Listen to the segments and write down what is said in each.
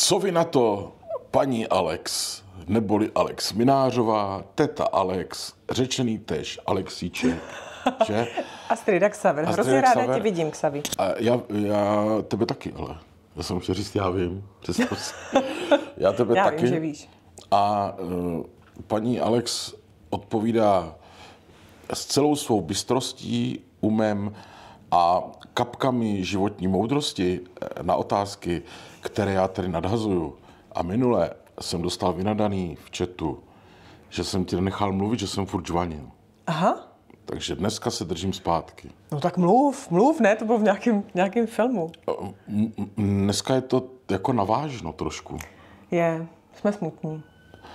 Co vy na to, paní Alex, neboli Alex Minářová, teta Alex, řečený tež Alexíček, že? Astrid Xaver, hrozně ráda Xaver. tě vidím, Xavi. A já, já tebe taky, ale já jsem chtěl říct, já vím. já tebe já taky. Vím, že víš. A uh, paní Alex odpovídá s celou svou bystrostí, umem, a kapkami životní moudrosti eh, na otázky, které já tady nadhazuju, a minule jsem dostal vynadaný v chatu, že jsem ti nechal mluvit, že jsem furt žvanil. Aha. Takže dneska se držím zpátky. No tak mluv, mluv, ne? To bylo v nějakém, nějakém filmu. Eh, dneska je to jako navážno trošku. Je, jsme smutní.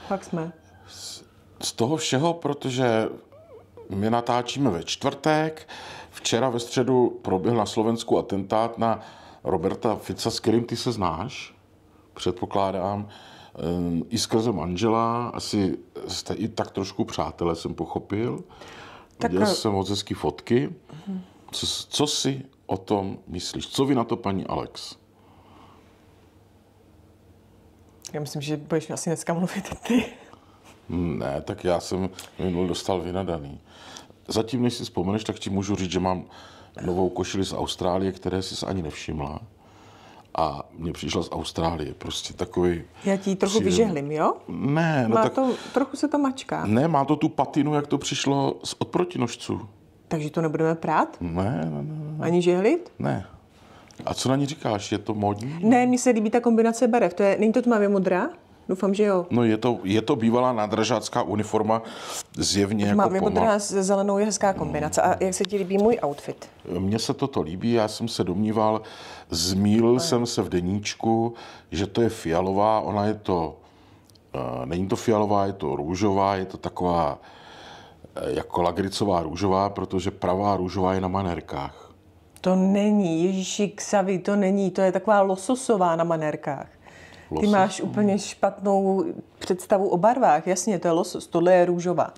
Tak jsme. Z, z toho všeho, protože my natáčíme ve čtvrtek, Včera ve středu proběhl na Slovensku atentát na Roberta Fica, s kterým ty se znáš, předpokládám, ehm, i skrze manžela, asi jste i tak trošku přátelé, jsem pochopil. Tak... Viděl eh, jsem moc hezký fotky. Co, co si o tom myslíš? Co vy na to, paní Alex? Já myslím, že budeš asi dneska mluvit ty. Ne, tak já jsem minul dostal vynadaný. Zatím, než si vzpomeneš, tak ti můžu říct, že mám novou košili z Austrálie, které jsi ani nevšimla. A mě přišla z Austrálie, prostě takový... Já ti trochu příjem... vyžehlim, jo? Ne, no má tak... To, trochu se to mačká. Ne, má to tu patinu, jak to přišlo z odprotinožců. Takže to nebudeme prát? Ne, ne, ne. ne. Ani žehlit? Ne. A co na ní říkáš? Je to modní? Ne, mně se líbí ta kombinace barev. To je, není to tmavě modrá? Doufám, že jo. No je to, je to bývalá nádržácká uniforma, zjevně Už jako Mám podrhá s zelenou je hezká kombinace. A jak se ti líbí můj outfit? Mně se toto líbí, já jsem se domníval, zmíl jsem se v deníčku, že to je fialová, ona je to, eh, není to fialová, je to růžová, je to taková eh, jako lagricová růžová, protože pravá růžová je na manerkách. To není, Ježíši Ksavi, to není, to je taková lososová na manerkách losos. Ty máš úplně špatnou představu o barvách. Jasně, to je losos, tohle je růžová.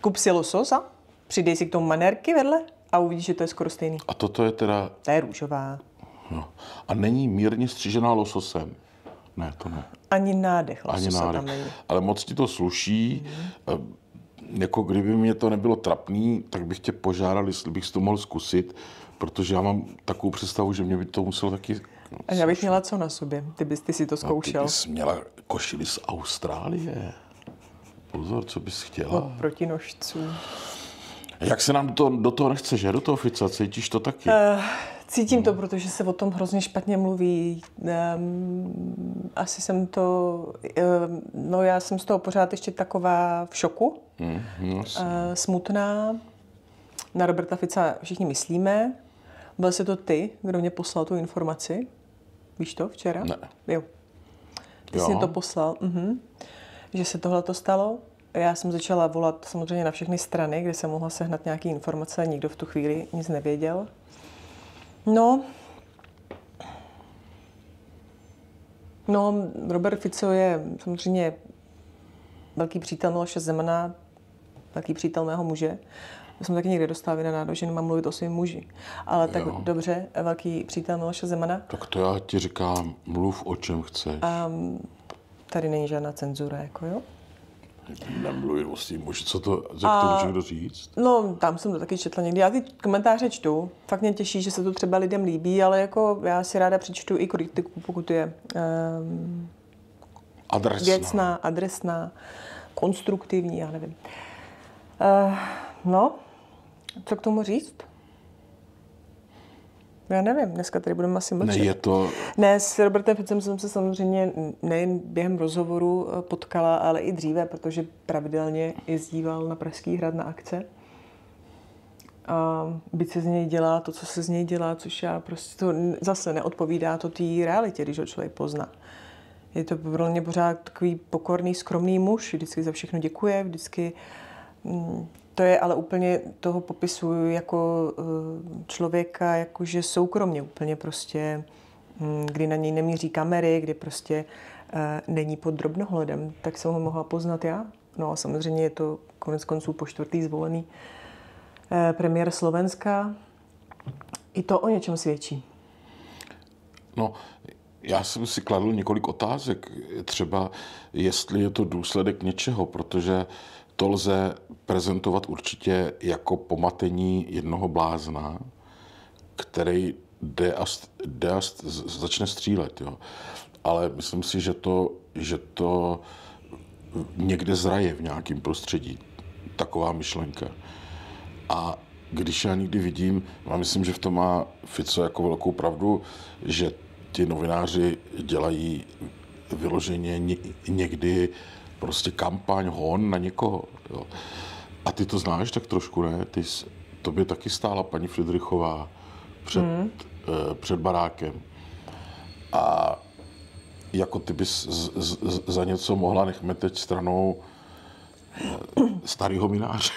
Kup si lososa, přidej si k tomu manérky vedle a uvidíš, že to je skoro stejný. A toto je teda... To je růžová. No. A není mírně střižená lososem? Ne, to ne. Ani nádech lososa Ani nádech. tam není. Ale moc ti to sluší. Mm-hmm jako kdyby mě to nebylo trapný, tak bych tě požádal, jestli bych to mohl zkusit, protože já mám takovou představu, že mě by to muselo taky No, a já bych měla co na sobě? Ty bys ty si to zkoušel. No, ty bys měla košili z Austrálie. Pozor, co bys chtěla. Od protinožců. Jak se nám to, do toho nechce, že? Do toho Fica, cítíš to taky? Uh, cítím to, no. protože se o tom hrozně špatně mluví. Um, asi jsem to... Um, no já jsem z toho pořád ještě taková v šoku. Mm, no, uh, smutná. Na Roberta Fica všichni myslíme. Byl se to ty, kdo mě poslal tu informaci. Víš to včera? Ne. Jo. Ty jo. jsi to poslal. uh-huh. Že se tohle to stalo? Já jsem začala volat samozřejmě na všechny strany, kde jsem mohla sehnat nějaké informace, nikdo v tu chvíli nic nevěděl. No, No, Robert Fico je samozřejmě velký přítel Miloše Zemana, velký přítel mého muže. Já jsem taky někde dostala vynadáno, že nemám mluvit o svém muži. Ale tak jo. dobře, velký přítel Miloše Zemana. Tak to já ti říkám, mluv o čem chceš. A tady není žádná cenzura, jako jo? Nemluvím o svým muži, co to, jak to může kdo říct? No, tam jsem to taky četla někdy. Já ty komentáře čtu, fakt mě těší, že se to třeba lidem líbí, ale jako já si ráda přečtu i kritiku, pokud je um, adresná. věcná, adresná, konstruktivní, já nevím. Uh, no, co k tomu říct? Já nevím, dneska tady budeme asi mlčet. Ne, je to... ne, s Robertem Ficem jsem se samozřejmě nejen během rozhovoru eh, potkala, ale i dříve, protože pravidelně jezdíval na Pražský hrad na akce. A byť se z něj dělá to, co se z něj dělá, což já prostě to zase neodpovídá to té realitě, když ho člověk pozná. Je to pro mě pořád takový pokorný, skromný muž, vždycky za všechno děkuje, vždycky mm, to je ale úplně, toho popisu jako eh, člověka, jakože soukromně úplně prostě, hm, kdy na něj nemíří kamery, kdy prostě eh, není pod drobnohledem, tak jsem ho mohla poznat já. No a samozřejmě je to konec konců po čtvrtý zvolený eh, premiér Slovenska. I to o něčem svědčí. No, já jsem si kladl několik otázek. Třeba, jestli je to důsledek něčeho, protože uh, to lze prezentovat určitě jako pomatení jednoho blázna, který jde a, jde a začne střílet. Jo. Ale myslím si, že to, že to někde zraje v nějakém prostředí, taková myšlenka. A když já někdy vidím, a myslím, že v tom má Fico jako velkou pravdu, že ti novináři dělají vyloženě někdy prostě kampaň, hon na někoho. Jo. A ty to znáš tak trošku, ne? Ty, tobě taky stála paní Friedrichová před, hmm. eh, před barákem. A jako ty bys z, z, z, za něco mohla, nechme teď stranou eh, starého mináře,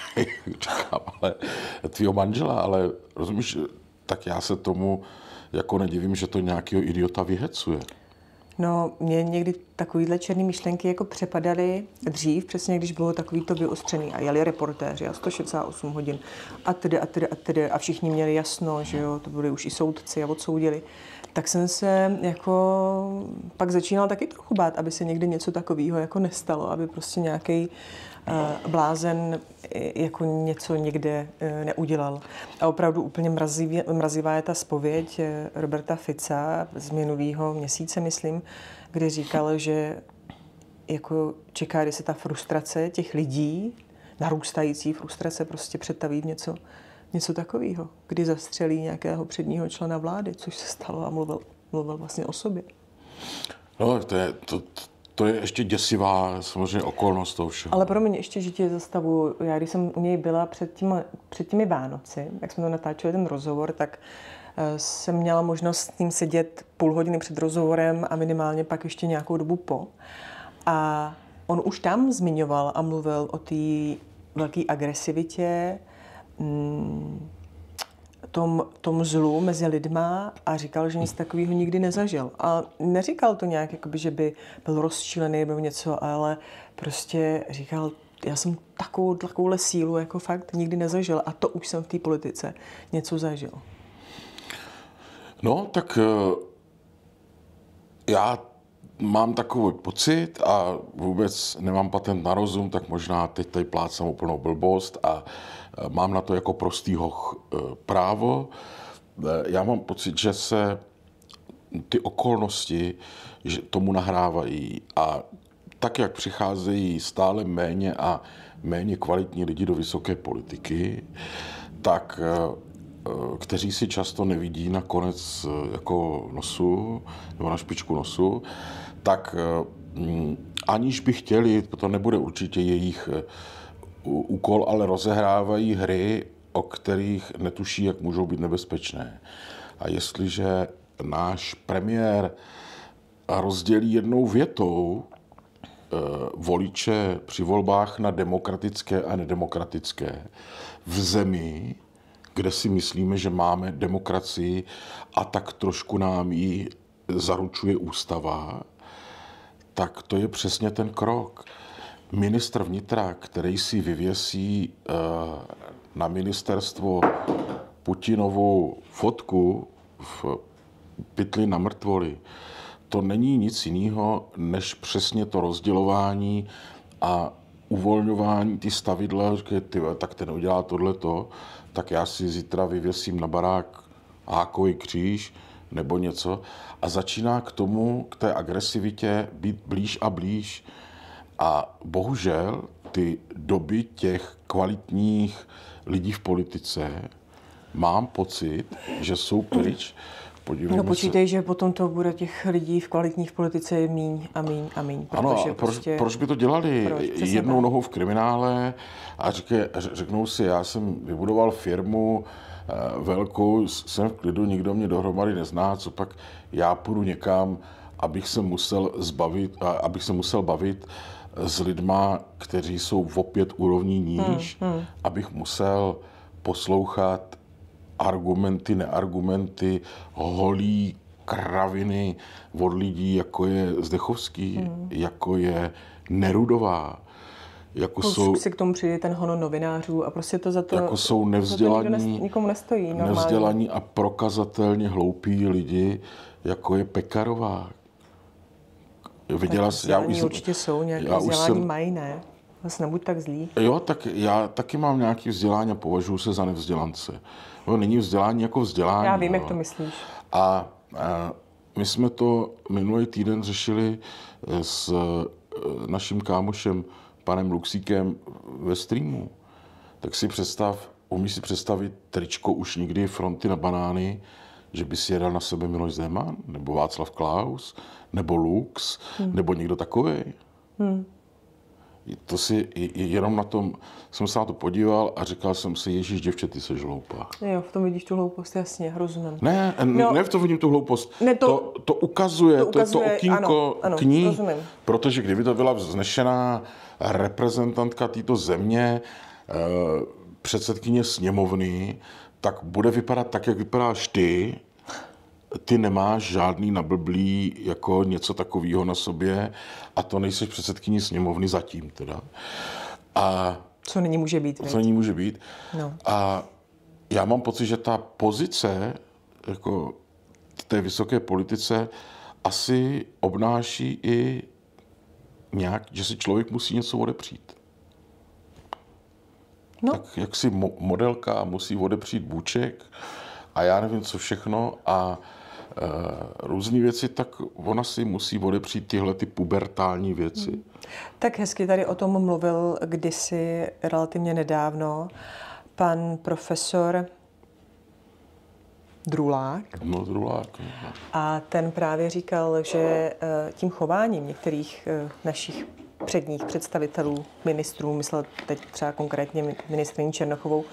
čekám, ale tvýho manžela, ale rozumíš, tak já se tomu jako nedivím, že to nějakého idiota vyhecuje. No, mě někdy takovýhle černé myšlenky jako přepadaly dřív, přesně když bylo takový to vyostřený a jeli reportéři a 168 hodin a tedy a tedy a tedy a všichni měli jasno, že jo, to byli už i soudci a odsoudili. Tak jsem se jako pak začínala taky trochu bát, aby se někdy něco takového jako nestalo, aby prostě nějaký Eh, blázen eh, jako něco někde eh, neudělal. A opravdu úplně mrazivě, mrazivá je ta spověď Roberta Fica z minulého měsíce, myslím, kde říkal, že jako čeká, kdy se ta frustrace těch lidí, narůstající frustrace prostě přetaví v něco, něco takového, kdy zastřelí nějakého předního člena vlády, což se stalo a mluvil, mluvil vlastně o sobě. No, to je, to, to je ještě děsivá samozřejmě okolnost toho všeho. Ale pro mě ještě, že tě zastavu. já když jsem u něj byla před, tím, před těmi Vánoci, jak jsme to natáčeli ten rozhovor, tak eh, jsem měla možnost s ním sedět půl hodiny před rozhovorem a minimálně pak ještě nějakou dobu po. A on už tam zmiňoval a mluvil o té velké agresivitě, mm, tom, tom zlu mezi lidma a říkal, že nic takového nikdy nezažil. A neříkal to nějak, jakoby, že by byl rozčilený nebo něco, ale prostě říkal, já jsem takovou, takovouhle sílu jako fakt nikdy nezažil a to už jsem v té politice něco zažil. No, tak eh, já mám takový pocit a vůbec nemám patent na rozum, tak možná teď tady plácám úplnou blbost a Mám na to jako prostý hoch e, právo. E, já mám pocit, že se ty okolnosti že tomu nahrávají a tak, jak přicházejí stále méně a méně kvalitní lidi do vysoké politiky, tak e, kteří si často nevidí na konec jako nosu nebo na špičku nosu, tak aniž by chtěli, to nebude určitě jejich úkol, ale rozehrávají hry, o kterých netuší, jak můžou být nebezpečné. A jestliže náš premiér rozdělí jednou větou eh, voliče při volbách na demokratické a nedemokratické v zemi, kde si myslíme, že máme demokracii a tak trošku nám ji zaručuje ústava, tak to je přesně ten krok ministr vnitra, který si vyvěsí eh, na ministerstvo Putinovou fotku v pytli na mrtvoli, to není nic jiného, než přesně to rozdělování a uvolňování ty stavidla, že ty, tak ten udělá tohleto, tak já si zítra vyvěsím na barák hákový kříž nebo něco a začíná k tomu, k té agresivitě být blíž a blíž. A bohužel ty doby těch kvalitních lidí v politice mám pocit, že jsou pryč. Podívejme no počítej, se. že potom to bude těch lidí v kvalitních politice míň a míň a míň. Ano, proč, prostě... proč by to dělali? Proč? Jednou nohou v kriminále a řekne, řeknou si, já jsem vybudoval firmu eh, velkou, jsem v klidu, nikdo mě dohromady nezná, co pak já půjdu někam, abych se musel zbavit, abych se musel bavit s lidma, kteří jsou v opět úrovní níž, hmm, hmm. abych musel poslouchat argumenty, neargumenty, holí kraviny od lidí, jako je Zdechovský, hmm. jako je Nerudová, jako Plus jsou... si k tomu přijde ten hono novinářů a prostě to za to... Jako jsou nevzdělaní... To nikomu nestojí normálně. Nevzdělaní a prokazatelně hloupí lidi, jako je Pekarová, viděla... jsi, já už, určitě jsou, nějaké vzdělání jsem, mají, ne? Vlastně nebuď tak zlý. Jo, tak já taky mám nějaké vzdělání a považuji se za nevzdělance. No, není vzdělání jako vzdělání. Já vím, jo. jak to myslíš. A, a my jsme to minulý týden řešili e, s e, naším kámošem, panem Luxíkem, ve streamu. Tak si představ, umíš si představit tričko už nikdy fronty na banány, že by si jedal na sebe Miloš Zeman, nebo Václav Klaus, nebo Lux, hmm. nebo někdo takový. Hmm. To si jenom na tom jsem se na to podíval a říkal jsem si, Ježíš, děvče, ty jsi hloupá. Jo, v tom vidíš tu hloupost, jasně, rozumím. Ne, no, ne v tom vidím tu hloupost. Ne, to, to, to, ukazuje, to ukazuje, to, to okýnko ano, ano, k ní, rozumím. protože kdyby to byla vznešená reprezentantka této země, eh, předsedkyně sněmovny, tak bude vypadat tak, jak vypadáš ty. Ty nemáš žádný nablblý jako něco takového na sobě a to nejsi předsedkyní sněmovny zatím teda. A co není může být. Co není může být. No. A já mám pocit, že ta pozice jako té vysoké politice asi obnáší i nějak, že si člověk musí něco odepřít. No. Tak jak si mo- modelka musí odepřít bůček a já nevím, co všechno a e, různé věci, tak ona si musí odepřít tyhle ty pubertální věci. Hmm. Tak hezky tady o tom mluvil kdysi relativně nedávno pan profesor Drulák. No, Drulák. No. A ten právě říkal, že e, tím chováním některých e, našich předních představitelů, ministrů, myslel teď třeba konkrétně ministrní Černochovou,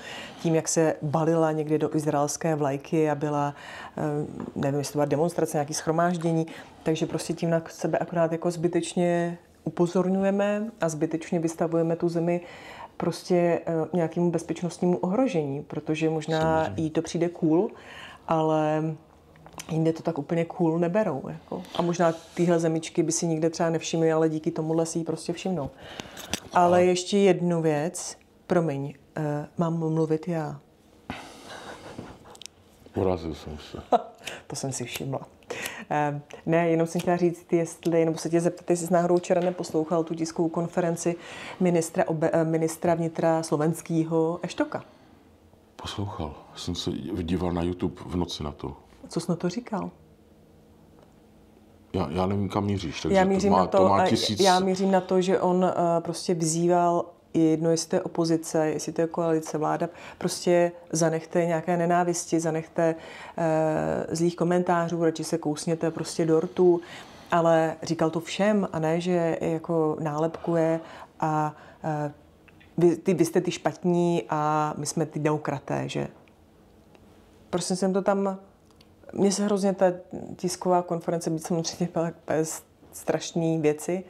tím, jak se balila někdy do izraelské vlajky a byla, eh, nevím, jestli to byla demonstrace, nějaký schromáždění, takže prostě tím na sebe akorát jako zbytečně upozorňujeme a zbytečně vystavujeme tu zemi prostě eh, nějakému bezpečnostnímu ohrožení, protože možná Samozřejmě. jí to přijde cool, ale jinde to tak úplně cool neberou. Jako. A možná tyhle zemičky by si nikde třeba nevšimly, ale díky tomuhle si ji prostě všimnou. Ale ještě jednu věc, promiň, uh, mám mluvit já. Urazil jsem se. to jsem si všimla. Uh, ne, jenom jsem chtěla říct, jestli, nebo se tě zeptat, jestli jsi náhodou včera neposlouchal tu tiskovou konferenci ministra, obe, eh, ministra vnitra slovenského Eštoka. Poslouchal. Jsem se díval na YouTube v noci na to. Co jsi na to říkal? Já, já nevím, kam míříš. Takže já mířím, to má, na to, to má eh, tisíc... já mířím na to, že on uh, prostě vzýval je jedno, jestli to je opozice, jestli to je koalice, vláda, prostě zanechte nějaké nenávisti, zanechte uh, zlých komentářů, radši se kousněte prostě do rtu, ale říkal to všem a ne, že jako nálepkuje a uh, vy, ty, vy jste ty špatní a my jsme ty demokraté, že? Prostě jsem to tam mně se hrozně ta tisková konference, byť samozřejmě byla strašné věci,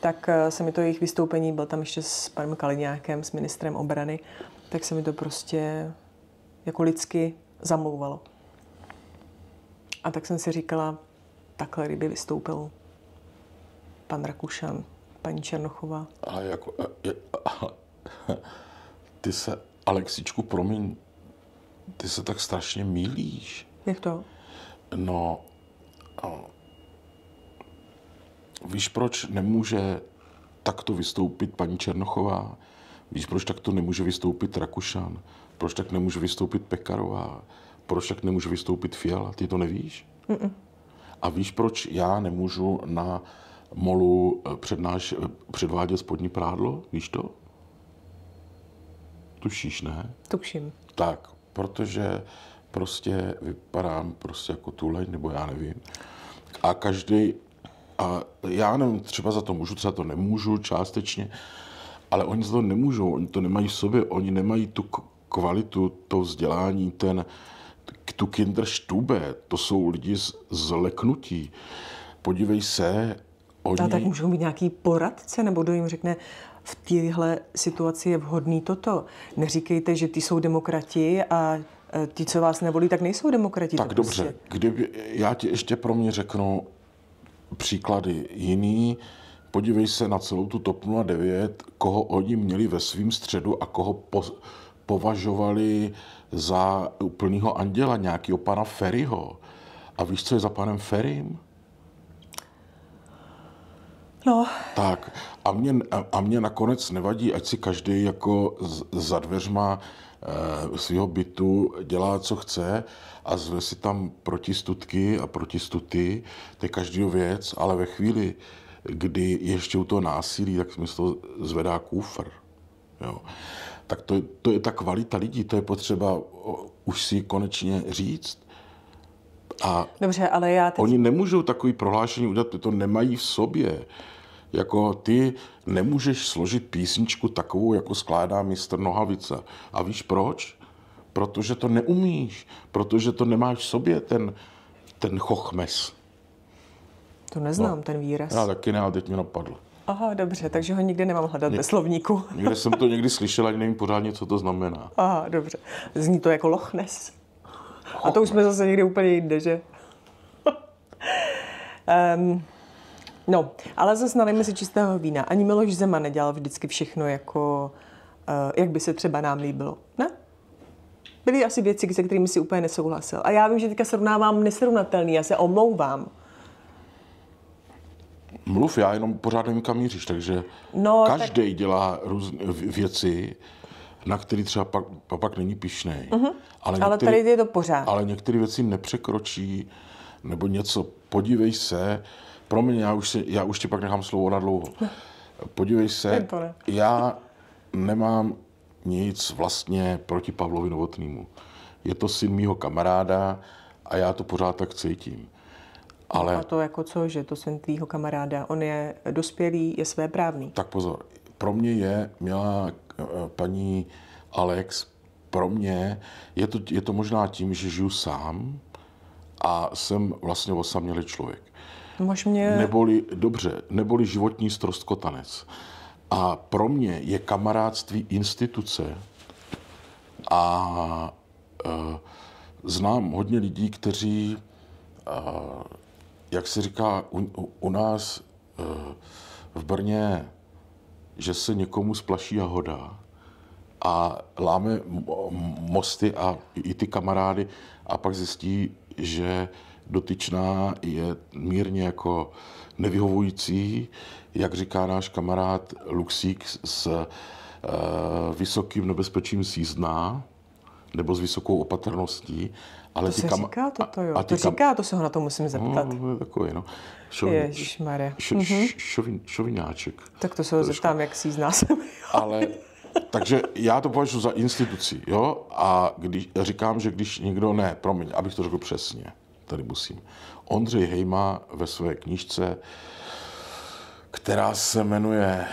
tak eh, se mi to jejich vystoupení, byl tam ještě s panem Kaliňákem, s ministrem obrany, tak se mi to prostě jako lidsky zamlouvalo. A tak jsem si říkala, takhle kdyby vystoupil pan Rakušan, paní Černochova. A jako, a, a, a, ty se, Alexičku, promiň, ty se tak strašně mílíš. Jak to? No, víš, proč nemůže takto vystoupit paní Černochová? Víš, proč takto nemůže vystoupit Rakušan? Proč tak nemůže vystoupit Pekarová? Proč tak nemůže vystoupit Fiala? Ty to nevíš? Mm-mm. A víš, proč já nemůžu na molu eh, přednáš, eh, předvádět spodní prádlo? Víš to? Tušíš, ne? Tuším. Tak, protože prostě vypadám prostě jako tuleň, nebo já nevím. A každý, a já nevím, třeba za to můžu, třeba to nemůžu částečně, ale oni za to nemůžou, oni to nemají v sobě, oni nemají tu kvalitu, to vzdělání, ten, tu kinderstube, to jsou lidi z, zleknutí. Podívej se, oni... A tak můžou mít nějaký poradce, nebo kdo jim řekne, v téhle situaci je vhodný toto. Neříkejte, že ty jsou demokrati a Eh, ti, co vás nevolí, tak nejsou demokrati. Tak dobře, prostě. kdyby, já ti ještě pro mě řeknu příklady jiný. Podívej se na celou tu TOP 09, koho oni měli ve svém středu a koho po, považovali za úplného anděla, nějakého pana Ferryho. A víš, co je za panem Ferrym? No. Tak a mě, a mě nakonec nevadí, ať si každý jako za dveřma e, svého bytu dělá, co chce a zve si tam protistutky a protistuty, to je každýho věc, ale ve chvíli, kdy ještě u toho násilí, tak se mi z toho zvedá kufr. Jo. Tak to, to je ta kvalita lidí, to je potřeba už si konečně říct. A Dobře, ale já teď... Oni nemůžou takový prohlášení udělat, to nemají v sobě. Jako ty nemůžeš složit písničku takovou, jako skládá mistr Nohavice. A víš proč? Protože to neumíš, protože to nemáš v sobě, ten, ten chochmes. To neznám, no, ten výraz. Já taky ne, ale teď mi napadl. Aha, dobře, takže ho nikdy nemám hledat Ně- ve slovníku. někde jsem to někdy slyšel, ani nevím pořádně, co to znamená. Aha, dobře. Zní to jako lochnes. A to už jsme zase někdy úplně jinde, že? um, No, ale zase nalejme si čistého vína. Ani Miloš Zema nedělal vždycky všechno jako, uh, jak by se třeba nám líbilo. Ne? Byly asi věci, se kterými si úplně nesouhlasil. A já vím, že teďka srovnávám nesrovnatelný, já se omlouvám. Mluv, já jenom pořád nevím, kam míříš, takže no, každý tak... dělá růz, věci, na který třeba pak, pak není pišný. Uh-huh. Mhm. Ale, ale některý, tady je to pořád. Ale některé věci nepřekročí, nebo něco, podívej se, Promiň, já už, si, já už ti pak nechám slovo na dlouho. Podívej se, já nemám nic vlastně proti Pavlovi Novotnému. Je to syn mýho kamaráda a já to pořád tak cítím. Ale... A to jako co, že to syn tvýho kamaráda, on je dospělý, je své právný. Tak pozor, pro mě je, měla eh, paní Alex, pro mě je to, je to možná tím, že žiju sám a jsem vlastně osamělý člověk mě... Neboli, dobře, neboli životní strostkotanec. A pro mě je kamarádství instituce a e, znám hodně lidí, kteří, e, jak se říká u, u nás e, v Brně, že se někomu splaší jahoda a láme mosty a i ty kamarády a pak zjistí, že dotyčná je mírně jako nevyhovující, jak říká náš kamarád Luxík s eh, vysokým nebezpečím sízná, nebo s vysokou opatrností. Ale to se kam... říká toto, jo. A, to kam... říká, to se ho na to musím no, zeptat. No, takový, no. Šovin... Ježišmarja. mm-hmm. šovináček. Tak to se ho zeptám, jak si zná se Ale, takže já to považuji za instituci, jo? A když, říkám, že když někdo, ne, promiň, abych to řekl přesně, tady musím. Ondřej Hejma ve své knižce, která se jmenuje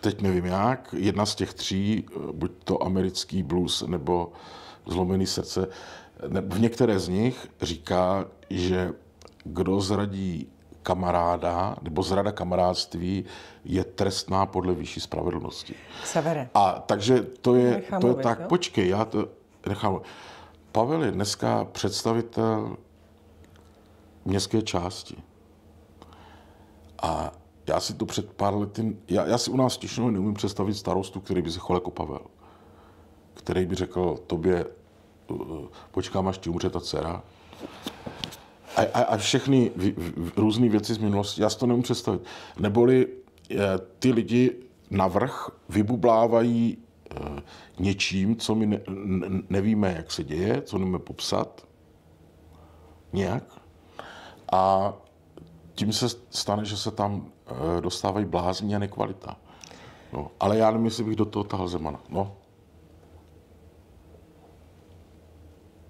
teď nevím jak, jedna z těch tří, buď to americký blues nebo zlomený srdce, v některé z nich říká, že kdo zradí kamaráda nebo zrada kamarádství je trestná podle vyšší spravedlnosti. Severe. A takže to je, to je mluvit, tak, jo? počkej, já to nechám. Pavel je dneska představitel městské části. A já si to před pár lety, já, já si u nás v neumím představit starostu, který by se chole jako Pavel, který by řekl tobě, eh, počkám, až ti umře ta dcera. A, a, a všechny v, v, různé věci z minulosti, já si to neumím představit. Neboli je, eh, ty lidi navrh vybublávají e, něčím, co my ne, ne, nevíme, jak se děje, co nevíme popsat, nějak, a tím se stane, že se tam eh, dostávají blázní a nekvalita. No, ale já nevím, jestli bych do toho tahal Zemana. No.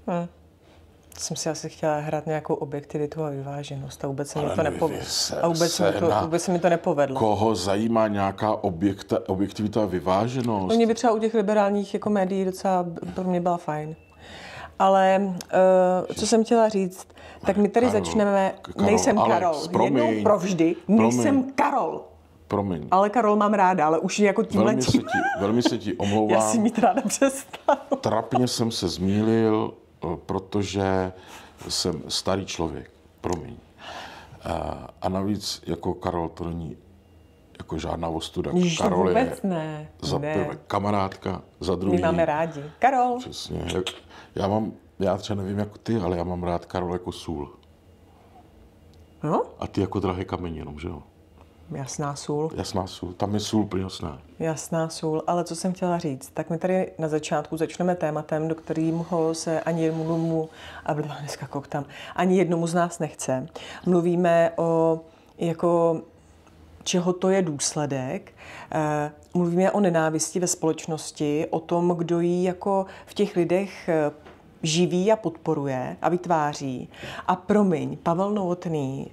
Hmm. Jsem si asi chtěla hrát nějakou objektivitu a vyváženost a vůbec se mi to, nepovedlo. a vůbec se mi to, vůbec se mi to nepovedlo. Koho zajímá nějaká objekta, objektivita a vyváženost? No by třeba u těch liberálních jako médií docela pro mě byla fajn. Ale uh, co jsem chtěla říct, tak my tady Karol, začneme. Karol, nejsem Alex, Karol. Promiň, Jednou provždy. Promiň, nejsem Karol. Promiň. Ale Karol mám ráda, ale už jako tím velmi, tím... se ti, velmi se ti omlouvám. Já si mít ráda přestanu. Trapně jsem se zmílil, eh, protože jsem starý člověk. Promiň. Eh, a navíc jako Karol to není jako žádná ostuda. Ježiš, Karol vůbec je ne. za prvé kamarádka, za druhý. My máme rádi. Karol. Přesně. Já mám já třeba nevím jako ty, ale já mám rád Karol jako sůl. No? A ty jako drahé kamení jenom, že jo? Jasná sůl. Jasná sůl, tam je sůl přínosná. Jasná sůl, ale co jsem chtěla říct, tak my tady na začátku začneme tématem, do kterého se ani jednomu, a byla dneska tam ani jednomu z nás nechce. Mluvíme o jako čeho to je důsledek. Eh, mluvíme o nenávisti ve společnosti, o tom, kdo ji jako v těch lidech eh, živí a podporuje a vytváří. A promiň, Pavel Novotný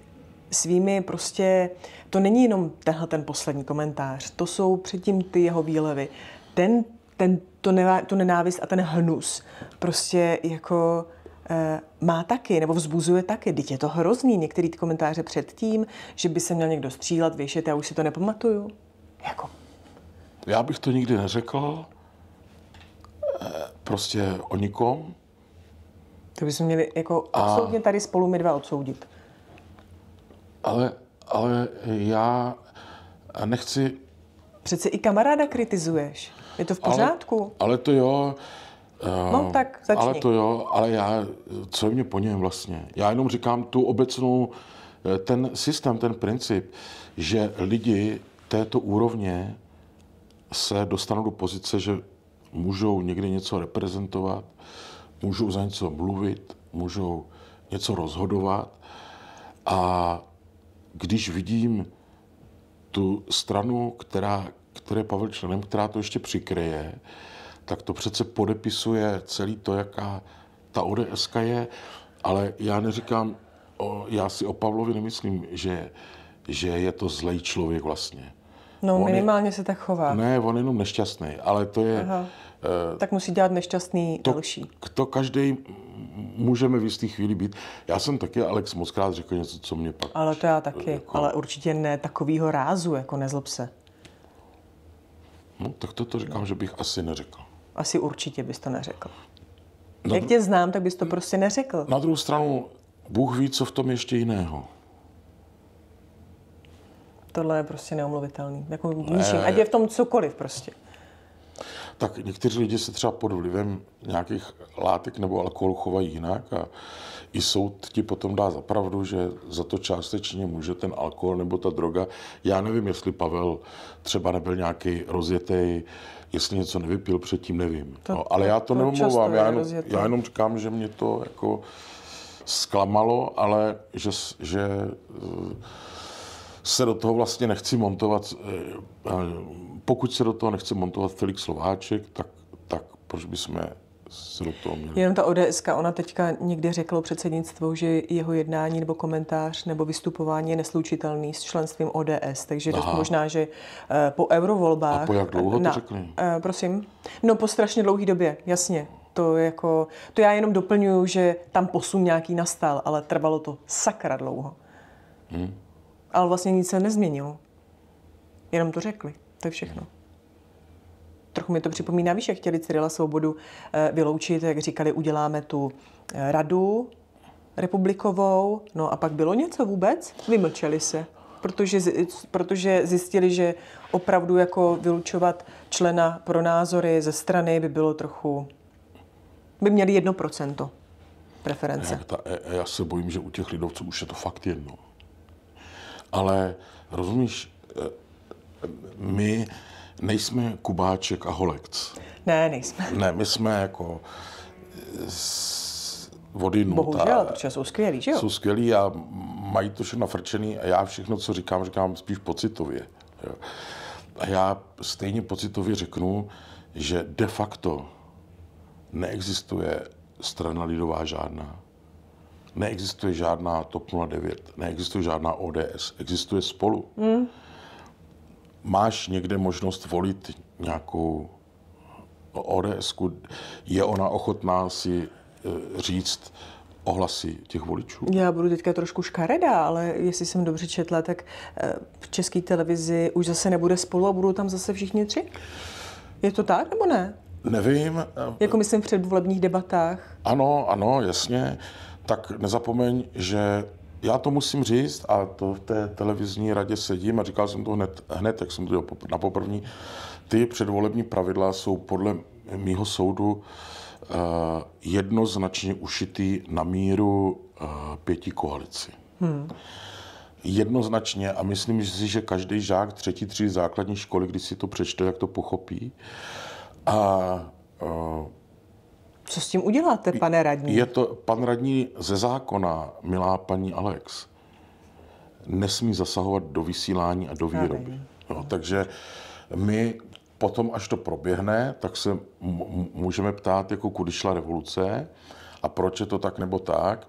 svými prostě, to není jenom tenhle ten poslední komentář, to jsou předtím ty jeho výlevy. Ten, ten to, nevá, to nenávist a ten hnus prostě jako eh, má taky, nebo vzbuzuje taky. Teď je to hrozný, některý ty komentáře předtím, že by se měl někdo střílet, věšet, já už si to nepamatuju. Jako. Já bych to nikdy neřekl, eh, prostě o nikom, to se měli jako a... absolutně tady spolu my dva odsoudit. Ale, ale já nechci... Přece i kamaráda kritizuješ. Je to v pořádku. Ale, ale to jo... No, eh, tak začni. Ale to jo, ale já, co mě po něm vlastně? Já jenom říkám tu obecnou, eh, ten systém, ten princip, že lidi této úrovně se dostanou do pozice, že můžou někdy něco reprezentovat, můžou za něco mluvit, můžou něco rozhodovat. A když vidím tu stranu, která, které Pavel členem, která to ještě přikryje, tak to přece podepisuje celý to, jaká ta ODS je. Ale já neříkám, o, já si o Pavlovi nemyslím, že, že je to zlej člověk vlastně. No on minimálně je, se tak chová. Ne, on je jenom nešťastný, ale to je... Aha. Uh, tak musí dělat nešťastný to, další. To každý můžeme v jistý chvíli být. Já jsem taky Alex moc krát řekl něco, co mě pak... Ale to já eh, taky, jako... ale určitě ne takovýho rázu, jako nezlob se. No, tak to, to říkám, že bych asi neřekl. Asi určitě bys to neřekl. Na Jak dru... tě znám, tak bys to prostě neřekl. Na druhou stranu, Bůh ví, co v tom ještě jiného tohle je prostě neomluvitelný. Jako ničím, ne. ať je v tom cokoliv prostě. Tak někteří lidé se třeba pod vlivem nějakých látek nebo alkoholu chovají jinak a i soud ti potom dá za pravdu, že za to částečně může ten alkohol nebo ta droga. Já nevím, jestli Pavel třeba nebyl nějaký rozjetý, jestli něco nevypil předtím, nevím. To, no, ale já to, to neomlouvám, já jenom, já jenom říkám, že mě to jako zklamalo, ale že, že eh, se do toho vlastně nechci montovat, eh, pokud se do toho nechce montovat Felix Slováček, tak, tak proč bychom se do toho měli? Jenom ta ODS, ona teďka někde řekla předsednictvu, že jeho jednání nebo komentář nebo vystupování je neslučitelný s členstvím ODS, takže Aha. dost možná, že eh, po eurovolbách... A po jak dlouho na, to řekli? Eh, prosím? No po strašně dlouhé době, jasně to jako, to já jenom doplňuju, že tam posun nějaký nastal, ale trvalo to sakra dlouho. Hmm. Ale vlastně nic se nezměnilo. Jenom to řekli. To je všechno. Trochu mi to připomíná, víš, jak chtěli Cyrila Svobodu eh, vyloučit, jak říkali, uděláme tu eh, radu republikovou, no a pak bylo něco vůbec? Vymlčeli se, protože, eh, protože zjistili, že opravdu jako vylučovat člena pro názory ze strany by bylo trochu, by měli jedno procento preference. Jak ta, e e, já se bojím, že u těch lidovců už je to fakt jedno. Ale rozumíš, eh, my nejsme Kubáček a Holekc. Ne, nejsme. Ne, my jsme jako eh, vodinu. Bohužel, protože jsou skvělí, že jo? Jsou skvělí a mají to všechno nafrčený a já všechno, co říkám, říkám spíš pocitově. Jo. A já stejně pocitově řeknu, že de facto neexistuje strana lidová žádná neexistuje žádná TOP 09, neexistuje žádná ODS, existuje spolu. Hmm. Máš někde možnost volit nějakou ods -ku. Je ona ochotná si eh, říct ohlasy těch voličů? Já budu teďka trošku škaredá, ale jestli jsem dobře četla, tak eh, v české televizi už zase nebude spolu a budou tam zase všichni tři? Je to tak nebo ne? Nevím. Jako myslím v předvolebních debatách. Ano, ano, jasně tak nezapomeň, že já to musím říct, a to v té televizní radě sedím a říkal jsem to hned, hned jak jsem to dělal na poprvní, ty předvolební pravidla jsou podle mýho soudu eh, jednoznačně ušitý na míru eh, pěti koalici. Hmm. Jednoznačně a myslím si, že každý žák třetí tří základní školy, když si to přečte, jak to pochopí. A eh, co s tím uděláte, pane radní? Je to pan radní ze zákona, milá paní Alex, nesmí zasahovat do vysílání a do výroby. Jo, takže my potom, až to proběhne, tak se můžeme ptát, jako kudy šla revoluce a proč je to tak nebo tak.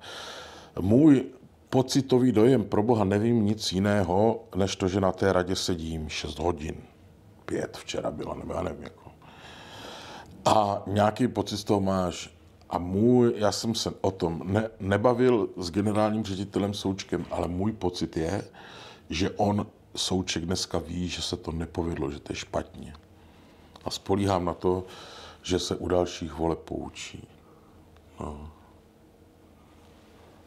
Můj pocitový dojem, pro boha nevím nic jiného, než to, že na té radě sedím 6 hodin. Pět včera bylo nebo já nevím, jako a nějaký pocit z toho máš. A můj, já jsem se o tom ne, nebavil s generálním ředitelem Součkem, ale můj pocit je, že on Souček dneska ví, že se to nepovedlo, že to je špatně. A spolíhám na to, že se u dalších vole poučí. No.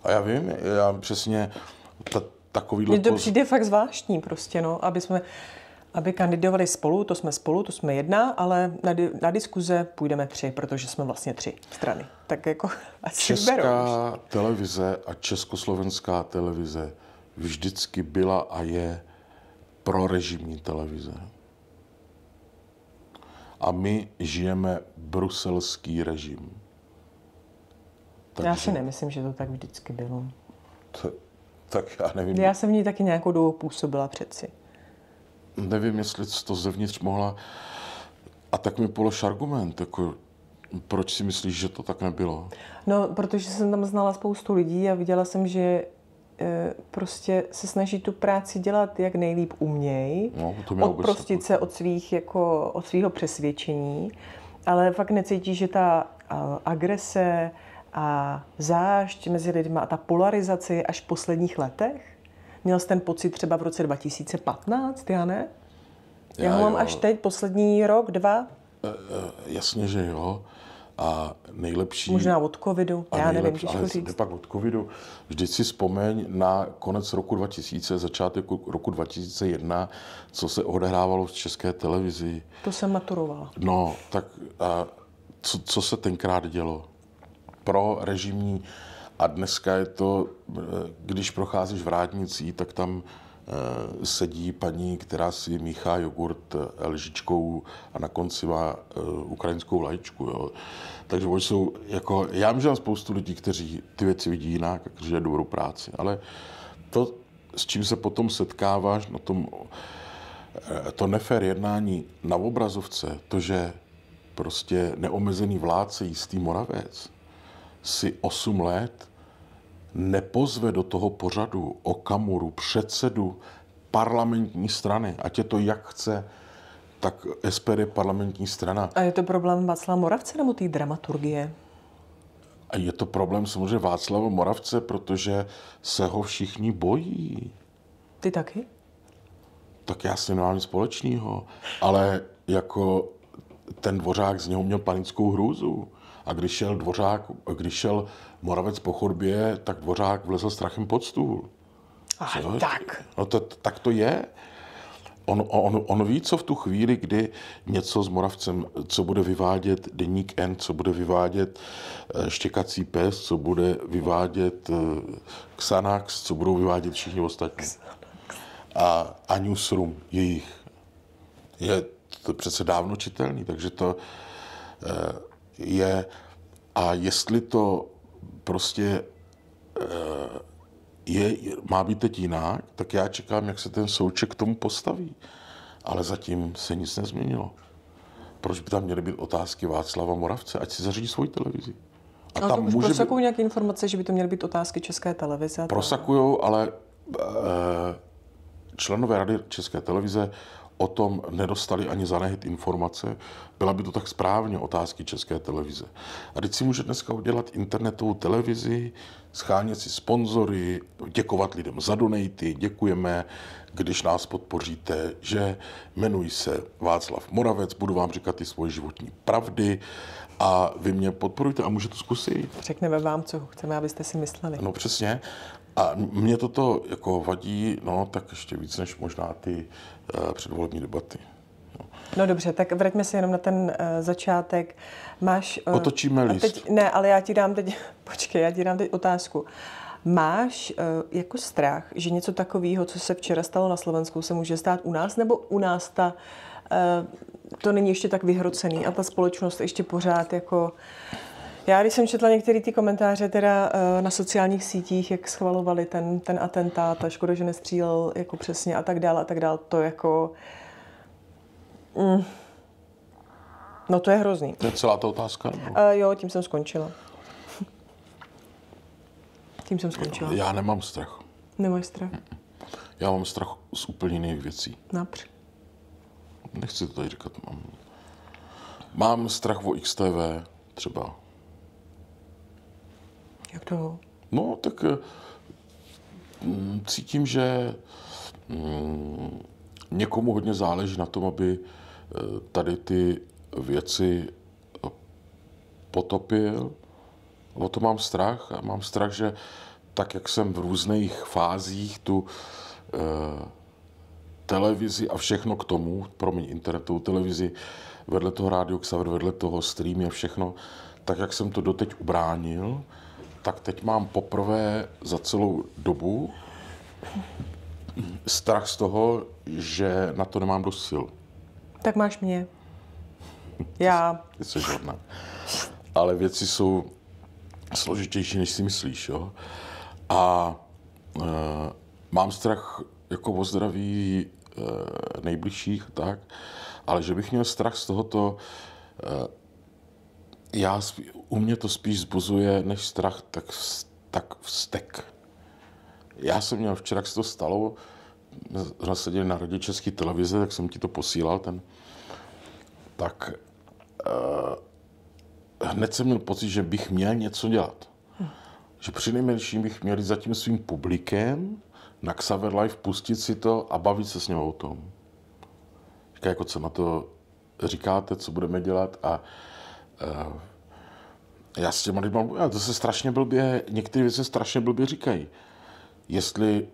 A já vím, já přesně ta, takový... Mně to přijde fakt zvláštní prostě, no, aby jsme aby kandidovali spolu, to jsme spolu, to jsme jedna, ale na, di- na diskuze půjdeme tři, protože jsme vlastně tři strany. Tak jako asi Česká beru. televize a československá televize vždycky byla a je pro režimní televize. A my žijeme bruselský režim. Takže... Já si nemyslím, že to tak vždycky bylo. To, tak já nevím. Já jsem v ní taky nějakou dobu působila přeci nevím, jestli to zevnitř mohla. A tak mi polož argument, jako proč si myslíš, že to tak nebylo? No, protože jsem tam znala spoustu lidí a viděla jsem, že e, prostě se snaží tu práci dělat jak nejlíp uměj, no, odprostit se od, svých, jako, od svého přesvědčení, ale fakt necítí, že ta agrese a zášť mezi lidmi a ta polarizace je až v posledních letech. Měl jsi ten pocit třeba v roce 2015, já ne? Já, já ho mám jo. až teď, poslední rok, dva. E, e, jasně, že jo. A nejlepší... Možná od covidu, a já nevím, když ale říct. pak od covidu. Vždyť si vzpomeň na konec roku 2000, začátek roku 2001, co se odehrávalo v české televizi. To jsem maturovala. No, tak a co, co se tenkrát dělo? Pro režimní uh, a dneska je to, eh, když procházíš vrátnicí, tak tam eh, sedí paní, která si míchá jogurt eh, lžičkou a na konci má ukrajinskou vlaječku. Jo. Takže oni jsou, jako, já vím, že mám spoustu lidí, kteří ty věci vidí jinak, že je dobrou práci, ale to, s čím se potom setkáváš na tom, to nefér jednání na obrazovce, to, že prostě neomezený vládce jistý Moravec si 8 let nepozve do toho pořadu kamuru předsedu parlamentní strany, ať je to jak chce, tak SPD parlamentní strana. A je to problém Václava Moravce nebo té dramaturgie? A je to problém samozřejmě Václava Moravce, protože se ho všichni bojí. Ty taky? Tak já s ním nemám nic společného, ale jako ten dvořák z něho měl panickou hrůzu. A když šel, Dvořák, když šel Moravec po chodbě, tak Dvořák vlezl strachem pod stůl. Ach, co? tak. No to, tak to je. On, on, on ví, co v tu chvíli, kdy něco s Moravcem, co bude vyvádět deník N, co bude vyvádět eh, štěkací pes, co bude vyvádět eh, Xanax, co budou vyvádět všichni ostatní. A, a Newsroom jejich. Je to přece dávno čitelný, takže to eh, je a jestli to prostě eh, je, má být teď jinak, tak já čekám, jak se ten souček k tomu postaví. Ale zatím se nic nezměnilo. Proč by tam měly být otázky Václava Moravce? Ať si zařídí svoji televizi. A no, tam to už může prosakují být... nějaké informace, že by to měly být otázky České televize? Prosakují, ale e, členové Rady České televize o tom nedostali ani zanehet informace, byla by to tak správně otázky České televize. A teď si může dneska udělat internetovou televizi, schánět si sponzory, děkovat lidem za donaty, děkujeme, když nás podpoříte, že jmenuji se Václav Moravec, budu vám říkat ty svoje životní pravdy a vy mě podporujte a můžete zkusit. Řekneme vám, co chceme, abyste si mysleli. No přesně. A mě toto jako vadí, no tak ještě víc než možná ty předvolební debaty. No dobře, tak vraťme se jenom na ten uh, začátek. Máš... Uh, Otočíme list. Teď, ne, ale já ti dám teď... Počkej, já ti dám teď otázku. Máš uh, jako strach, že něco takového, co se včera stalo na Slovensku, se může stát u nás? Nebo u nás ta, uh, to není ještě tak vyhrocený a ta společnost ještě pořád jako... Uh, já když jsem četla některé ty komentáře teda eh, na sociálních sítích, jak schvalovali ten, ten atentát a škoda, že nestřílel jako přesně a tak dále a tak dále, to jako... Mm, no to je hrozný. To je celá ta otázka? Nebo? Uh, jo, tím jsem skončila. tím jsem skončila. Já nemám strach. Nemáš strach? Já mám strach z úplně jiných věcí. Např. Nechci to tady říkat, mám. Mám strach o XTV třeba. Jak to? No, tak eh, mm, cítím, že mm, někomu hodně záleží na tom, aby eh, tady ty věci eh, potopil. O to mám strach. A mám strach, že tak, jak jsem v různých fázích tu televizi a všechno k tomu, mě internetovou televizi, vedle toho rádio Xaver, vedle toho streamy a všechno, tak, jak jsem to doteď ubránil, tak teď mám poprvé za celou dobu strach z toho, že na to nemám dost sil. Tak máš mě. Já. Ty jsi žádná. Ale věci jsou složitější, než si myslíš, jo. A e, mám strach jako o zdraví e, nejbližších, tak, ale že bych měl strach z tohoto, e, já, u mě to spíš zbuzuje než strach, tak, tak vztek. Já jsem měl včera, jak se to stalo, zrovna seděli na radě České televize, tak jsem ti to posílal, ten, tak uh, hned jsem měl pocit, že bych měl něco dělat. že Že přinejmenším bych měl za tím svým publikem na Xaver Live pustit si to a bavit se s ním o tom. Říká, jako co na to říkáte, co budeme dělat a Eh, já s těma lidma, to se strašně blbě, některé věci strašně blbě říkají. Jestli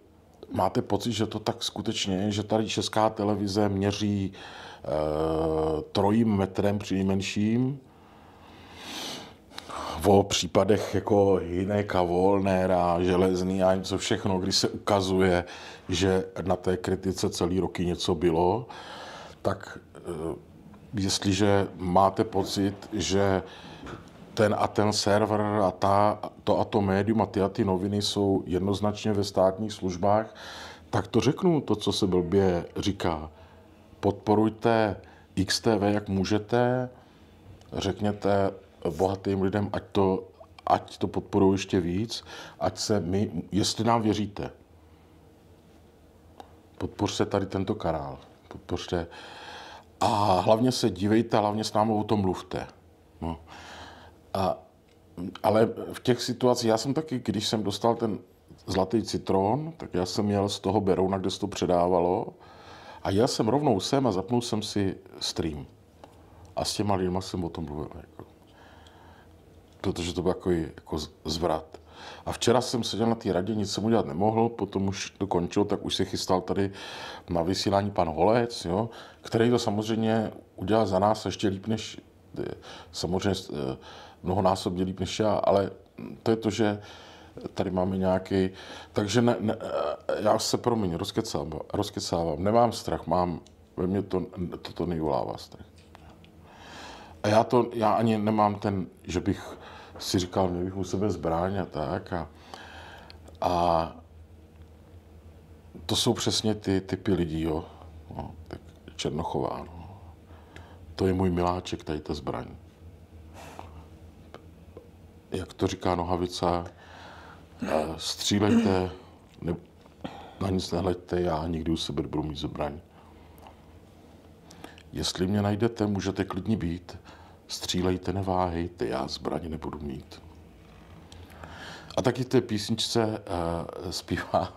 máte pocit, že to tak skutečně že tady česká televize měří e, trojím metrem při nejmenším, o případech jako jiné Volnera, Železný a něco všechno, kdy se ukazuje, že na té kritice celý roky něco bylo, tak eh, jestliže máte pocit, že ten a ten server a ta, to a to médium a ty a ty noviny jsou jednoznačně ve státních službách, tak to řeknu, to, co se blbě říká. Podporujte XTV, jak můžete, řekněte bohatým lidem, ať to, ať to podporují ještě víc, ať se my, jestli nám věříte, podpořte tady tento kanál, podpořte a hlavně se dívejte, hlavně s námi o tom mluvte. No. A, ale v těch situacích, já jsem taky, když jsem dostal ten zlatý citron, tak já jsem jel z toho Berouna, kde se to předávalo a jel jsem rovnou sem a zapnul jsem si stream. A s těma lidma jsem o tom mluvil. Jako. Protože to byl takový jako zvrat. A včera jsem seděl na té radě, nic jsem udělat nemohl, potom už to končilo, tak už se chystal tady na vysílání pan Holec, jo, který to samozřejmě udělal za nás ještě líp než, eh, samozřejmě eh, mnohonásobně líp než já, ale to je to, že tady máme nějaký, takže ne, ne, eh, já se promiň, rozkecávám, rozkecávám, nemám strach, mám, ve mně to, toto nejvolává strach. A já to, já ani nemám ten, že bych si říkal, měl bych u sebe zbraň a tak. A, a to jsou přesně ty typy lidí, jo. No, tak Černochová, no. To je můj miláček, tady ta zbraň. Jak to říká Nohavica, eh, střílejte, ne, na nic nehleďte, já nikdy u sebe budu mít zbraň. Jestli mě najdete, můžete klidně být, střílejte, neváhejte, já zbraň nebudu mít. A taky té písničce uh, zpívá,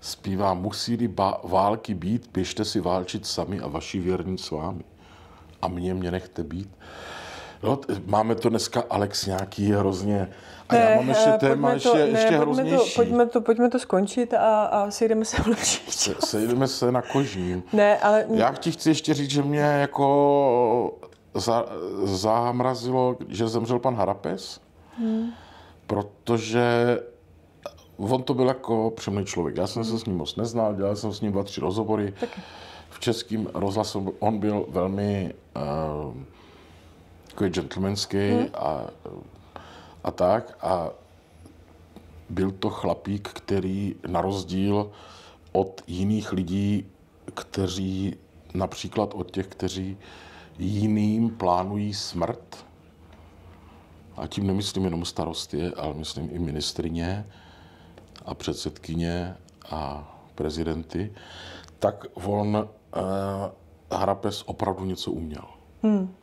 zpívá musí války být, běžte si válčit sami a vaši věrní s vámi. A mě, mě nechte být. No, máme to dneska, Alex, nějaký hrozně... A ne, já mám ještě eh, téma, to, ještě, ne, ještě pojďme hroznější. To, pojďme, to, pojďme to skončit a, a sejdeme se v lepší se, Sejdeme se na kožním. Ne, ale... Já ti chci ještě říct, že mě jako za, zamrazilo, že zemřel pan Harapes, hmm. protože on to byl jako příjemný člověk. Já jsem se s ním moc neznal, dělal jsem s ním dva, tři rozhovory. Tak. V českým rozhlasu on byl velmi uh, takový gentlemanský hmm. a, a tak. A byl to chlapík, který na rozdíl od jiných lidí, kteří například od těch, kteří uh, jiným plánují smrt, a tím nemyslím jenom starosty, ale myslím i ministrině a předsedkyně a prezidenty, tak on eh, Hrapes opravdu něco uměl. Hmm.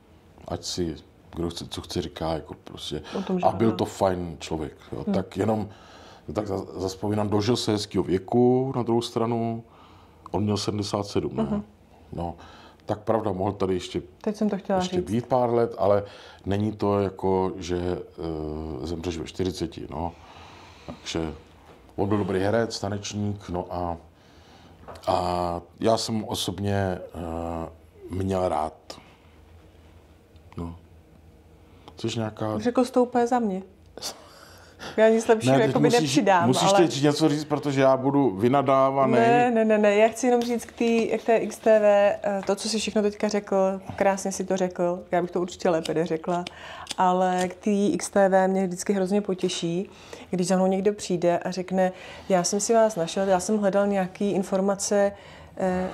Ať si kdo chce, co chce, říká, jako prostě. Tom, a byl to fajn člověk. Jo. Hmm. Tak jenom, tak zaspomínám, dožil se hezkého věku, na druhou stranu, on měl 77, ne? Mhm. No, tak pravda, mohl tady ještě, Teď jsem to chtěla ještě říct. být pár let, ale není to jako, že e, eh, zemřeš ve 40, no. Takže on byl dobrý herec, tanečník, no a, a já jsem osobně e, měl rád. No. Což nějaká... Řekl stoupé za mě. Já nic lepšího ne, jako musíš, nepřidám. Musíš ale... teď něco říct, protože já budu vynadávaný. Ne, ne, ne, ne. Já chci jenom říct k té, k XTV, eh, to, co si všechno teďka řekl, krásně si to řekl, já bych to určitě lépe řekla. ale k té XTV mě vždycky hrozně potěší, když za mnou někdo přijde a řekne, já jsem si vás našel, já jsem hledal nějaké informace, eh,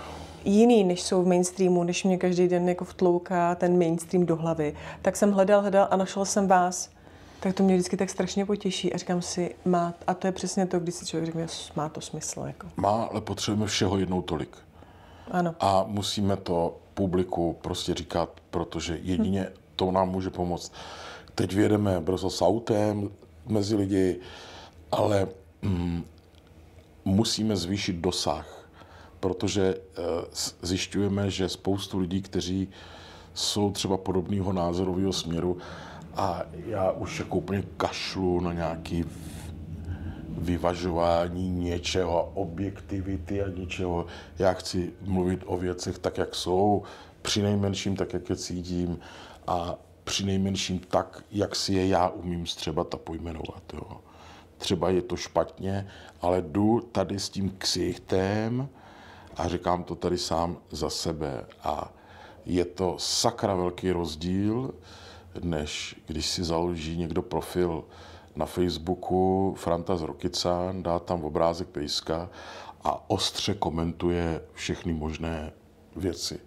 jiný, než jsou v mainstreamu, než mě každý den jako vtlouká ten mainstream do hlavy. Tak jsem hledal, hledal a našel jsem vás. Tak to mě vždycky tak strašně potěší a říkám si, má, a to je přesně to, když si člověk řekne, má to smysl. Jako. Má, ale potřebujeme všeho jednou tolik. Ano. A musíme to publiku prostě říkat, protože jedině hm. to nám může pomoct. Teď vědeme brzo s autem mezi lidi, ale mm, musíme zvýšit dosah, protože eh, zjišťujeme, že spoustu lidí, kteří jsou třeba podobného názorového směru, a já už jako úplně kašlu na nějaký vyvažování něčeho, objektivity a něčeho. Já chci mluvit o věcech tak, jak jsou, při nejmenším tak, jak je cítím a při nejmenším tak, jak si je já umím třeba ta pojmenovat. Jo. Třeba je to špatně, ale jdu tady s tím ksichtem a říkám to tady sám za sebe. A je to sakra velký rozdíl, než když si založí někdo profil na Facebooku Franta z Rokycán, dá tam obrázek pejska a ostře komentuje všechny možné věci.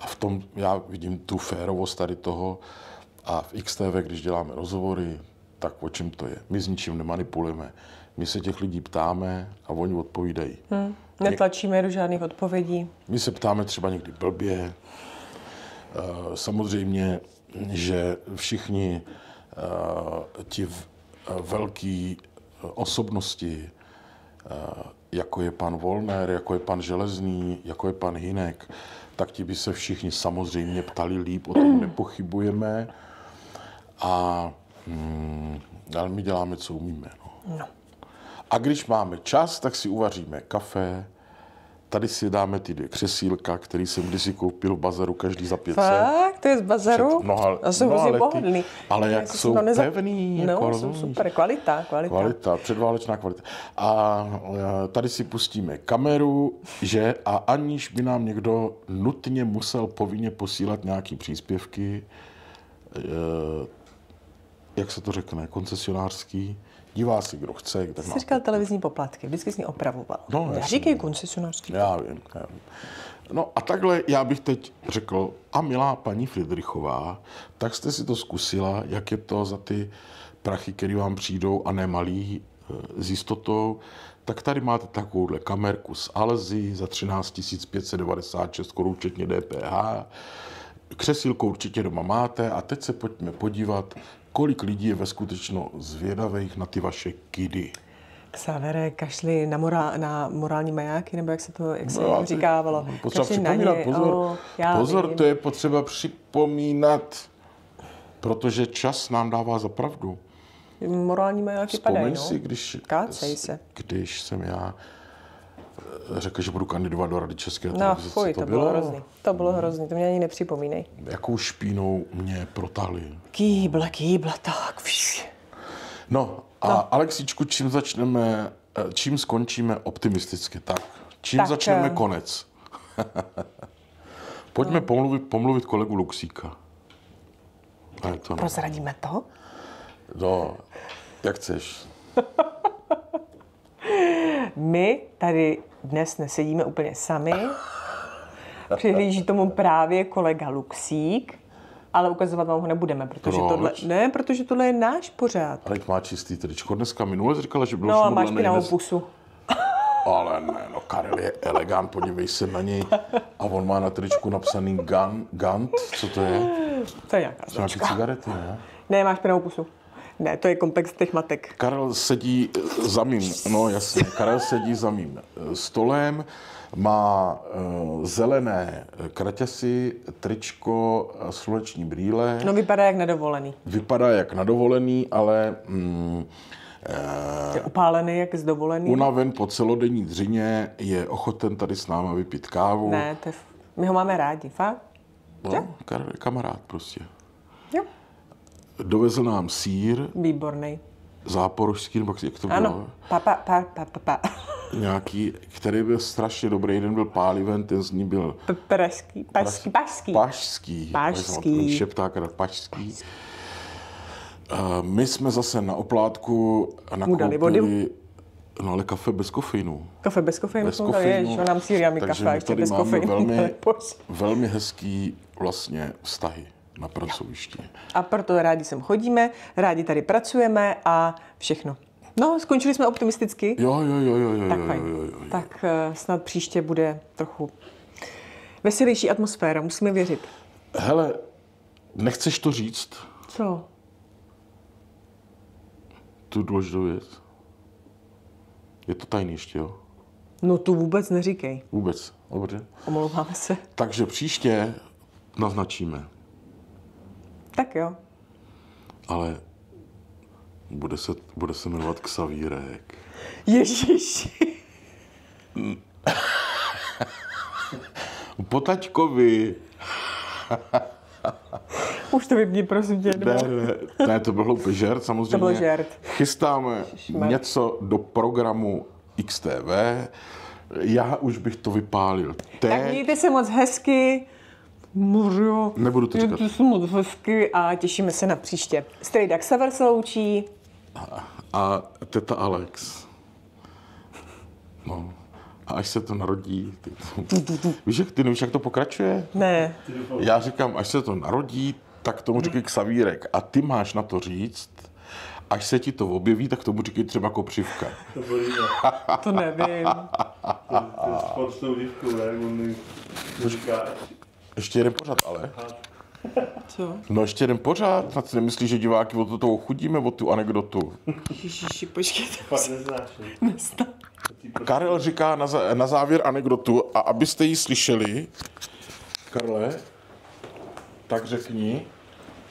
A v tom já vidím tu férovost tady toho. A v XTV, když děláme rozhovory, tak o čem to je? My s ničím nemanipulujeme. My se těch lidí ptáme a oni odpovídají. Hmm. Netlačíme do žádných odpovědí. My se ptáme třeba někdy blbě. Eh, samozřejmě že všichni eh, ti eh, velký eh, osobnosti, jako je pan Volner, jako je pan Železný, jako je pan Hinek, tak ti by se všichni samozřejmě ptali líp, o tom nepochybujeme. A mm, ale my děláme, co umíme. No. No. A když máme čas, tak si uvaříme kafe, tady si dáme ty dvě křesílka, který jsem kdysi koupil v bazaru, každý za 500. Fakt? To je z bazaru? No, mnoha, a jsou hrozně pohodlný. Ale jak jsou, jsou neza... pevný. Jako no, jako, jsou super. Kvalita, kvalita. Kvalita, předválečná kvalita. A eh, tady si pustíme kameru, že a aniž by nám někdo nutně musel povinně posílat nějaký příspěvky, eh, jak se to řekne, koncesionářský, Dívá si, kdo chce. Kde Jsi říkal televizní poplatky, vždycky jsi ní opravoval. No, Říkej koncesionářský. Já vím, já vím. No a takhle já bych teď řekl, a milá paní Friedrichová, tak jste si to zkusila, jak je to za ty prachy, které vám přijdou a nemalý eh, s jistotou, tak tady máte takovouhle kamerku z Alzy za 13 596 korun, včetně DPH. Křesílko určitě doma máte a teď se pojďme podívat, kolik lidí je ve skutečno zvědavých na ty vaše kidy? Ksavere, kašli na, morál, na morální majáky, nebo jak se to, jak se no, to říkávalo. Potřeba kašli připomínat, ně, pozor, oh, pozor to je potřeba připomínat, protože čas nám dává za pravdu. Morální majáky Vzpomeň padají, no. si, no. když, Kácej se. když jsem já řekl, že budu kandidovat do Rady České no, televize. No, fuj, to, to bylo, hrozný. To bylo hmm. hrozný, to mě ani nepřipomínej. Jakou špínou mě protali? Kýble, kýble, tak. víš. No, a no. Alexičku, čím začneme, eh, čím skončíme optimisticky? Tak, čím tak, začneme eh, konec? Pojďme no. pomluvit, pomluvit kolegu Luxíka. to Prozradíme to? No, jak chceš. My tady dnes nesedíme úplně sami. Přihlíží tomu právě kolega Luxík, ale ukazovat vám ho nebudeme, protože no, tohle, ne, protože tohle je náš pořád. Ale má čistý tričko. Dneska minule říkala, že bylo No a máš na opusu. Ale ne, no Karel je elegant, podívej se na něj. A on má na tričku napsaný Gant, Gant co to je? To je nějaká značka. cigarety, ne? Ne, máš pěnou pusu. Ne, to je komplex těch matek. Karel sedí eh, za mým, no jasně, Karel sedí za mým eh, stolem, má eh, zelené kraťasy, tričko, sluneční brýle. No vypadá jak nadovolený. Vypadá jak nadovolený, ale... Mm, je upálený, jak zdovolený. Unaven po celodenní dřině je ochoten tady s námi vypít kávu. Ne, to je, my ho máme rádi, fakt. No, kamarád prostě. Jo dovezl nám sír. Výborný. Záporožský, nebo jak to bylo? Ano, papa, pa, pa, pa, pa. Nějaký, který byl strašně dobrý, jeden byl páliven, ten z ní byl... Pražský, pašský, pašský. Pašský. Pašský. Šepták, pašský. pašský. My jsme zase na oplátku nakoupili... No ale kafe bez kofeinu. Kafe bez kofeinu, bez kofeinu. že nám síria mi kafe, ještě bez kofeinu. velmi, velmi hezký vlastně vztahy na pracovišti. A proto rádi sem chodíme, rádi tady pracujeme a všechno. No, skončili jsme optimisticky. Jo, jo, jo, jo, jo. Tak, jo, jo, jo, jo. tak eh, snad příště bude trochu veselější atmosféra, musíme věřit. Hele, nechceš to říct? Co? Tu důležitou věc. Je to tajný ještě, jo? No tu vůbec neříkej. Vůbec, dobře. Omlouváme se. Takže příště naznačíme. Tak jo. Ale bude se, bude se jmenovat Ksavírek. Ježíši. Po taťkovi. Už to vypni, prosím tě. Ne, ne, ne, to byl hloupý žert, samozřejmě. To byl žert. Chystáme Šmer. něco do programu XTV. Já už bych to vypálil. Te... Tak mějte se moc hezky jo. Nebudu to říkat. Jsou moc hezky a těšíme se na příště. Strejda Xaver se loučí. A, a teta Alex. No. A až se to narodí, ty, to... víš, jak, ty nevíš, jak to pokračuje? Ne. Já říkám, až se to narodí, tak tomu říkají Xavírek. A ty máš na to říct, až se ti to objeví, tak tomu říkají třeba kopřivka. To, no. to nevím. to, to je s ne? On říká, ještě jeden pořád, ale. Co? No ještě jeden pořád, snad si nemyslíš, že diváky o toto ochudíme, o tu anekdotu. Ježiši, počkej, to Fakt neznáš. Karel říká na, zá, na závěr anekdotu a abyste ji slyšeli, Karle, tak řekni.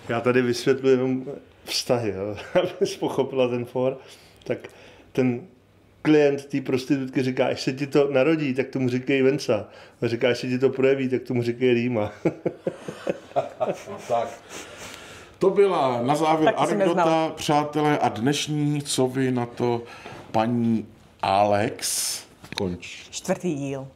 Já tady vysvětluji jenom vztahy, abys pochopila ten for. Tak ten klient té prostitutky říká, až se ti to narodí, tak tomu říkej Venca. A říká, až se ti to projeví, tak tomu říkej Rýma. No tak. To byla na závěr anekdota, přátelé, a dnešní, co vy na to paní Alex končí. Čtvrtý díl.